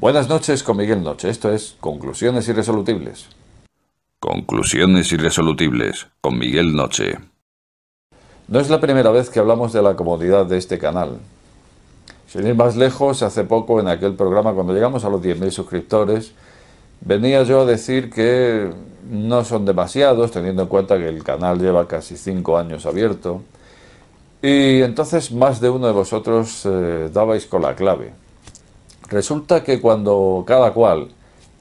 Buenas noches con Miguel Noche. Esto es Conclusiones Irresolutibles. Conclusiones Irresolutibles con Miguel Noche. No es la primera vez que hablamos de la comodidad de este canal. Sin ir más lejos, hace poco en aquel programa, cuando llegamos a los 10.000 suscriptores, venía yo a decir que no son demasiados, teniendo en cuenta que el canal lleva casi 5 años abierto. Y entonces más de uno de vosotros eh, dabais con la clave. Resulta que cuando cada cual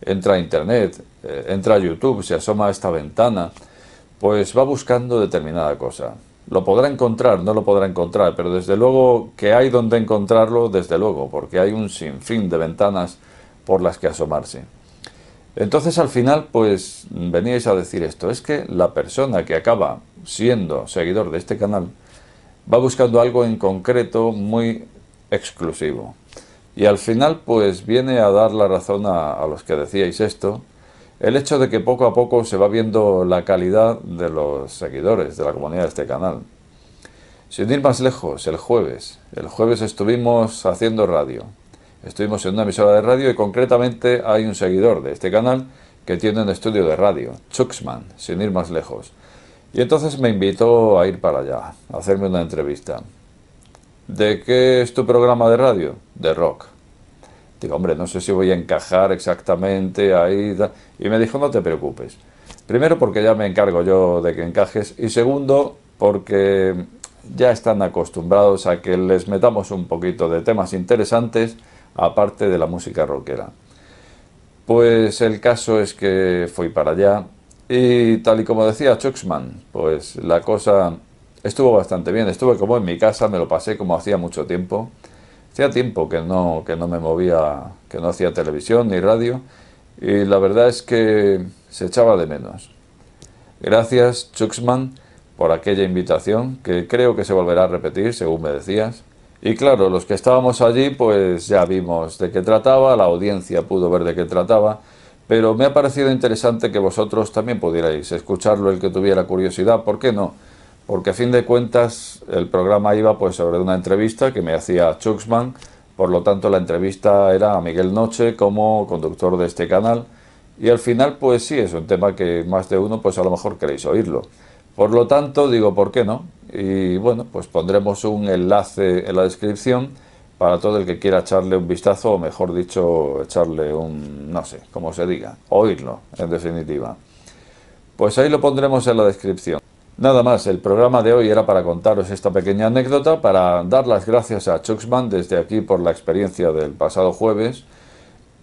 entra a Internet, eh, entra a YouTube, se asoma a esta ventana, pues va buscando determinada cosa. Lo podrá encontrar, no lo podrá encontrar, pero desde luego que hay donde encontrarlo, desde luego, porque hay un sinfín de ventanas por las que asomarse. Entonces al final pues veníais a decir esto, es que la persona que acaba siendo seguidor de este canal va buscando algo en concreto muy exclusivo. Y al final pues viene a dar la razón a, los que decíais esto, el hecho de que poco a poco se va viendo la calidad de los seguidores de la comunidad de este canal. Sin ir más lejos, el jueves, el jueves estuvimos haciendo radio. Estuvimos en una emisora de radio y concretamente hay un seguidor de este canal que tiene un estudio de radio, Chuxman, sin ir más lejos. Y entonces me invitó a ir para allá, a hacerme una entrevista. ¿De qué es tu programa de radio? De rock. Digo, hombre, no sé si voy a encajar exactamente ahí. Y me dijo, no te preocupes. Primero porque ya me encargo yo de que encajes y segundo porque ya están acostumbrados a que les metamos un poquito de temas interesantes aparte de la música rockera. Pues el caso es que fui para allá y tal y como decía Chuxman, pues la cosa estuvo bastante bien. Estuve como en mi casa, me lo pasé como hacía mucho tiempo. Hacía tiempo que no, que no me movía, que no hacía televisión ni radio y la verdad es que se echaba de menos. Gracias, Chuxman, por aquella invitación que creo que se volverá a repetir, según me decías. Y claro, los que estábamos allí, pues ya vimos de qué trataba, la audiencia pudo ver de qué trataba, pero me ha parecido interesante que vosotros también pudierais escucharlo el que tuviera curiosidad, ¿por qué no? porque a fin de cuentas el programa iba pues sobre una entrevista que me hacía Chuxman, por lo tanto la entrevista era a Miguel Noche como conductor de este canal y al final pues sí, es un tema que más de uno pues a lo mejor queréis oírlo. Por lo tanto digo, ¿por qué no? Y bueno, pues pondremos un enlace en la descripción para todo el que quiera echarle un vistazo, o mejor dicho, echarle un, no sé, como se diga, oírlo, en definitiva. Pues ahí lo pondremos en la descripción. Nada más, el programa de hoy era para contaros esta pequeña anécdota, para dar las gracias a Chuxman desde aquí por la experiencia del pasado jueves.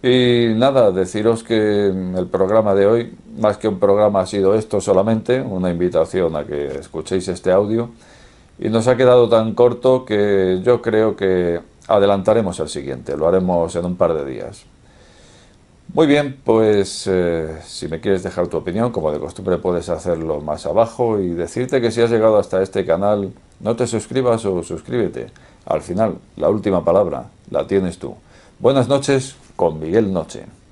Y nada, deciros que el programa de hoy, más que un programa, ha sido esto solamente, una invitación a que escuchéis este audio. Y nos ha quedado tan corto que yo creo que adelantaremos el siguiente, lo haremos en un par de días. Muy bien, pues eh, si me quieres dejar tu opinión, como de costumbre puedes hacerlo más abajo y decirte que si has llegado hasta este canal, no te suscribas o suscríbete. Al final, la última palabra la tienes tú. Buenas noches con Miguel Noche.